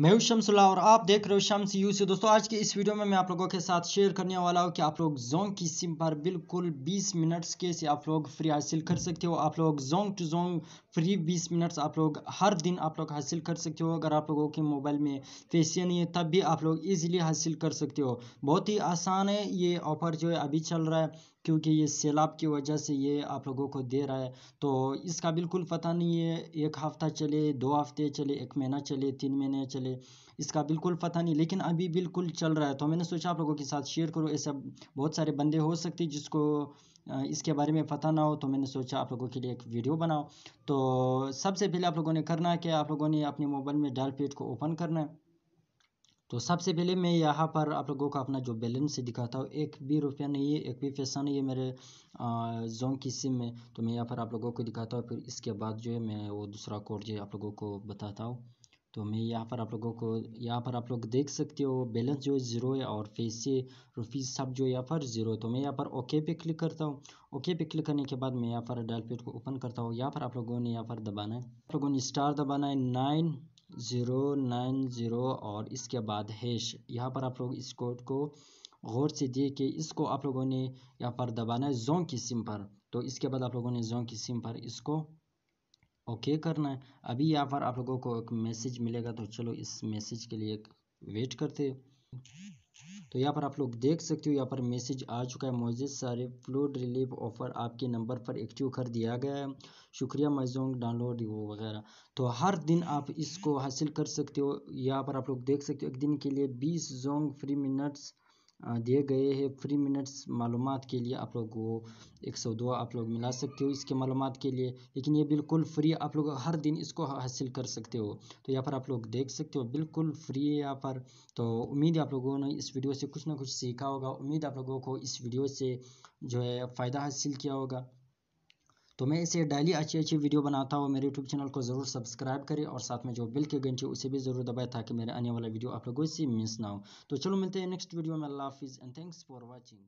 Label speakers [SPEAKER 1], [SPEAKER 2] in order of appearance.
[SPEAKER 1] मैं हूं शमसुल्ला और आप देख रहे हो शम्स यू से दोस्तों आज के इस वीडियो में मैं आप लोगों के साथ शेयर करने वाला हूं कि आप लोग जोंग की सिम पर बिल्कुल 20 मिनट्स के से आप लोग फ्री हासिल कर सकते हो आप लोग जोंग टू जोंग फ्री 20 मिनट्स आप लोग हर दिन आप लोग हासिल कर सकते हो अगर आप लोगों के मोबाइल में पैसे नहीं है तब भी आप लोग ईजिली हासिल कर सकते हो बहुत ही आसान है ये ऑफर जो है अभी चल रहा है क्योंकि ये सैलाब की वजह से ये आप लोगों को दे रहा है तो इसका बिल्कुल पता नहीं है एक हफ़्ता चले दो हफ्ते चले एक महीना चले तीन महीने चले इसका बिल्कुल पता नहीं लेकिन अभी बिल्कुल चल रहा है तो मैंने सोचा आप लोगों के साथ शेयर करो ऐसे बहुत सारे बंदे हो सकते जिसको इसके बारे में पता ना हो तो मैंने सोचा आप लोगों के लिए एक वीडियो बनाओ तो सबसे पहले आप लोगों ने करना है कि आप लोगों ने अपने मोबाइल में डाल पेज को ओपन करना है तो सबसे पहले मैं यहाँ पर आप लोगों को अपना जो बैलेंस दिखाता हूँ एक भी रुपया नहीं है एक भी पैसा नहीं है मेरे जोन की सिम में तो मैं यहाँ पर आप लोगों को दिखाता हूँ फिर इसके बाद जो है मैं वो दूसरा कोड जो है आप लोगों को बताता हूँ तो मैं यहाँ पर आप लोगों को यहाँ पर आप लोग देख सकते हो बैलेंस जो है ज़ीरो है और पैसे रुपीज़ सब जो यहाँ पर ज़ीरो है तो मैं यहाँ पर ओके पे क्लिक करता हूँ ओके पे क्लिक करने के बाद मैं यहाँ पर डायल पेड को ओपन करता हूँ यहाँ पर आप लोगों ने यहाँ पर दबाना है आप लोगों ने स्टार दबाना है नाइन ज़ीरो नाइन ज़ीरो और इसके बाद हैश यहाँ पर आप लोग इस कोड को गौर से दिए कि इसको आप लोगों ने यहाँ पर दबाना है जों की सिम पर तो इसके बाद आप लोगों ने जों की सिम पर इसको ओके करना है अभी यहाँ पर आप लोगों को एक मैसेज मिलेगा तो चलो इस मैसेज के लिए वेट करते तो यहाँ पर आप लोग देख सकते हो यहाँ पर मैसेज आ चुका है मोजिद सारे फ्लूड रिलीफ ऑफर आपके नंबर पर एक्टिव कर दिया गया है शुक्रिया मैजोंग डाउनलोड वगैरह तो हर दिन आप इसको हासिल कर सकते हो यहाँ पर आप लोग देख सकते हो एक दिन के लिए बीस जोंग फ्री मिनट्स दिए गए हैं फ्री मिनट्स मालूम के लिए आप लोग को एक सौ दो आप लोग मिला सकते हो इसके मालूम के लिए लेकिन ये बिल्कुल फ्री आप लोग हर दिन इसको हासिल कर सकते हो तो यहाँ पर आप लोग देख सकते हो बिल्कुल फ्री है यहाँ पर तो उम्मीद है आप लोगों ने इस वीडियो से कुछ ना कुछ सीखा होगा उम्मीद आप लोगों को इस वीडियो से जो है फ़ायदा हासिल किया होगा तो मैं इसे डेली अच्छी अच्छी वीडियो बनाता हूँ मेरे यूट्यूब चैनल को ज़रूर सब्सक्राइब करें और साथ में जो बिल के गंजे उसे भी ज़रूर दबाए ताकि मेरे आने वाला वीडियो आप लोगों से मिस ना हो तो चलो मिलते हैं नेक्स्ट वीडियो में अल्लाह हाफिज़ एंड थैंक्स फॉर वॉचिंग